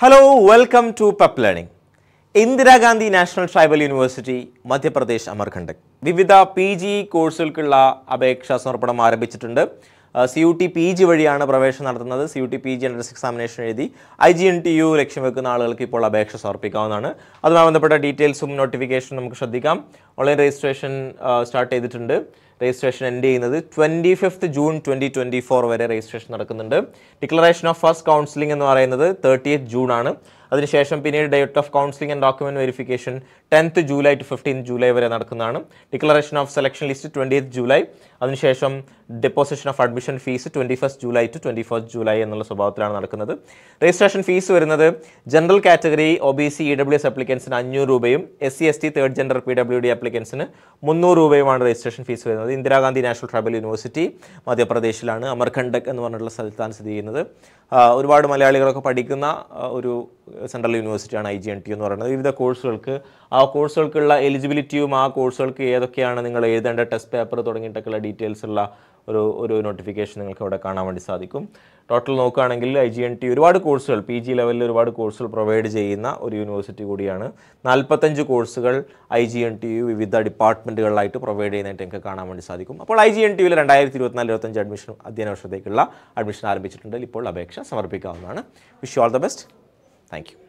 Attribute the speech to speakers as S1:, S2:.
S1: Hello welcome to pup learning Indira Gandhi National Tribal University Madhya Pradesh Amarkantak വിവിധ P G കോഴ്സുകൾക്കുള്ള അപേക്ഷാ സമർപ്പണം ആരംഭിച്ചിട്ടുണ്ട് C U T P G വഴിയാണ് പ്രവേശനം നടത്തുന്നത് C U T P G entrance examination എഴുതി I G N T U ലക്ഷ്യം വെക്കുന്ന ആളുകൾക്ക് ഇപ്പോൾ അപേക്ഷ സമർപ്പിക്കാവുന്നതാണ് അതുമായി ബന്ധപ്പെട്ട ഡീറ്റെയിൽസും നോട്ടിഫിക്കേഷനും നമുക്ക് ശ്രദ്ധിക്കാം ഓൺലൈൻ രജിസ്ട്രേഷൻ സ്റ്റാർട്ട് ചെയ്തിട്ടുണ്ട് രജിസ്ട്രേഷൻ എൻഡ് ചെയ്യുന്നത് twenty fifth June twenty twenty four വരെ രജിസ്ട്രേഷൻ നടക്കുന്നുണ്ട് ഡിക്ലറേഷൻ ഓഫ് ഫസ്റ്റ് കൗൺസിലിംഗ് എന്ന് പറയുന്നത് തേർട്ടിയത്ത് ജൂൺ ആണ് അതിനുശേഷം പിന്നീട് date of counselling and document verification tenth July to fifteen July വരെ നടക്കുന്നതാണ് declaration of selection list twenty twentieth July അതിനുശേഷം deposition of admission fees twenty first July to twenty first July എന്നുള്ള സ്വഭാവത്തിലാണ് നടക്കുന്നത് registration fees വരുന്നത് general category O B C E W S അപ്ലിക്കൻസിന് അഞ്ഞൂറ് രൂപയും S C S T third gender P W D അപ്ലിക്കൻസിന് മുന്നൂറ് രൂപയുമാണ് രജിസ്ട്രേഷൻ ഫീസ് വരുന്നത് ചെയ്യുന്നത് ഇന്ദിരാഗാന്ധി നാഷണൽ ട്രൈബൽ യൂണിവേഴ്സിറ്റി മധ്യപ്രദേശിലാണ് അമർഖണ്ഡക് എന്ന് പറഞ്ഞിട്ടുള്ള സ്ഥലത്താണ് സ്ഥിതി ചെയ്യുന്നത് ഒരുപാട് മലയാളികളൊക്കെ പഠിക്കുന്ന ഒരു സെൻട്രൽ യൂണിവേഴ്സിറ്റിയാണ് ഐ ജി എൻ ടി എന്ന് പറയുന്നത് വിവിധ കോഴ്സുകൾക്ക് ആ കോഴ്സുകൾക്കുള്ള എലിജിബിലിറ്റിയും ആ കോഴ്സുകൾക്ക് ഏതൊക്കെയാണ് നിങ്ങൾ എഴുതേണ്ട ടെസ്റ്റ് പേപ്പർ തുടങ്ങിയിട്ടൊക്കെയുള്ള ഡീറ്റെയിൽസ് ഉള്ള ഒരു ഒരു നോട്ടിഫിക്കേഷൻ നിങ്ങൾക്ക് ഇവിടെ കാണാൻ വേണ്ടി സാധിക്കും ടോട്ടൽ നോക്കുകയാണെങ്കിൽ ഐ ജി എൻ ടി ഒരുപാട് കോഴ്സുകൾ പി ജി ലെവലിൽ ഒരുപാട് കോഴ്സുകൾ പ്രൊവൈഡ് ചെയ്യുന്ന ഒരു യൂണിവേഴ്സിറ്റി കൂടിയാണ് നാൽപ്പത്തഞ്ച് കോഴ്സുകൾ I G N T U വിവിധ ഡിപ്പാർട്ട്മെൻറ്റുകളിലായിട്ട് പ്രൊവൈഡ് ചെയ്യുന്നതായിട്ട് നിങ്ങൾക്ക് കാണാൻ വേണ്ടി സാധിക്കും അപ്പോൾ ഐ ജി എൻ ടി യുവിൽ രണ്ടായിരത്തി ഇരുപത്തിനാല് ഇരുപത്തഞ്ച് അഡ്മിഷൻ അധ്യയന വർഷത്തേക്കുള്ള അഡ്മിഷൻ ആരംഭിച്ചിട്ടുണ്ട് ഇപ്പോൾ അപേക്ഷ സമർപ്പിക്കാവുന്നതാണ് wish you the best Thank you.